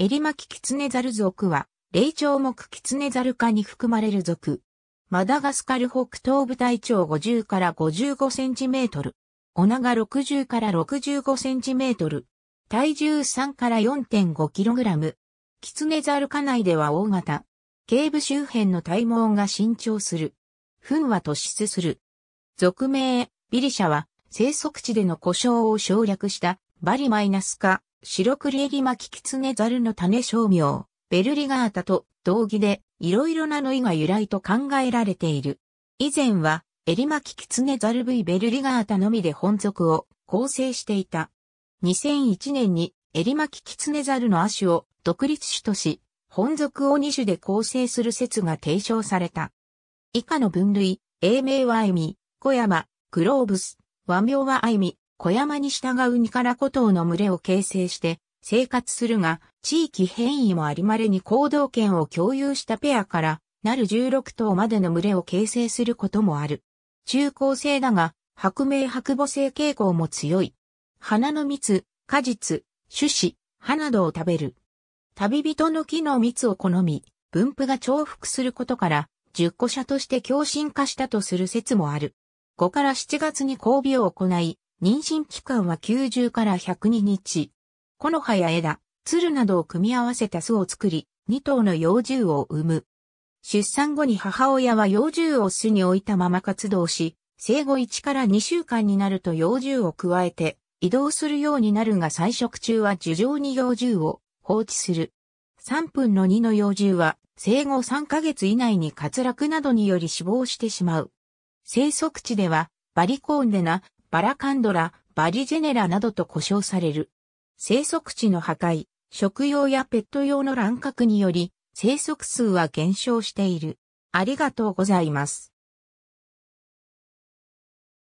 エリマキキツネザル属は、霊長目キツネザル科に含まれる属。マダガスカル北東部体長50から55センチメートル。おガ60から65センチメートル。体重3から4.5キログラム。キツネザル科内では大型。頸部周辺の体毛が伸長する。糞は突出する。属名、ビリシャは生息地での故障を省略したバリマイナス科白栗エギマキキツネザルの種商名、ベルリガータと同義で、いろいろなの意が由来と考えられている。以前は、エリマキキツネザル V ベルリガータのみで本属を構成していた。2001年に、エリマキキツネザルの亜種を独立種とし、本属を2種で構成する説が提唱された。以下の分類、英名はアイミ、小山、クローブス、和名はアイミ、小山に従うニカラコ島の群れを形成して生活するが、地域変異もありまれに行動権を共有したペアから、なる16頭までの群れを形成することもある。中高生だが、白明白母性傾向も強い。花の蜜、果実、種子、葉などを食べる。旅人の木の蜜を好み、分布が重複することから、10個者として共振化したとする説もある。5から7月に交尾を行い、妊娠期間は90から102日。木の葉や枝、鶴などを組み合わせた巣を作り、2頭の幼獣を産む。出産後に母親は幼獣を巣に置いたまま活動し、生後1から2週間になると幼獣を加えて移動するようになるが採食中は樹上に幼獣を放置する。3分の2の幼獣は生後3ヶ月以内に滑落などにより死亡してしまう。生息地ではバリコーンでなバラカンドラ、バリジェネラなどと呼称される。生息地の破壊、食用やペット用の乱獲により、生息数は減少している。ありがとうございます。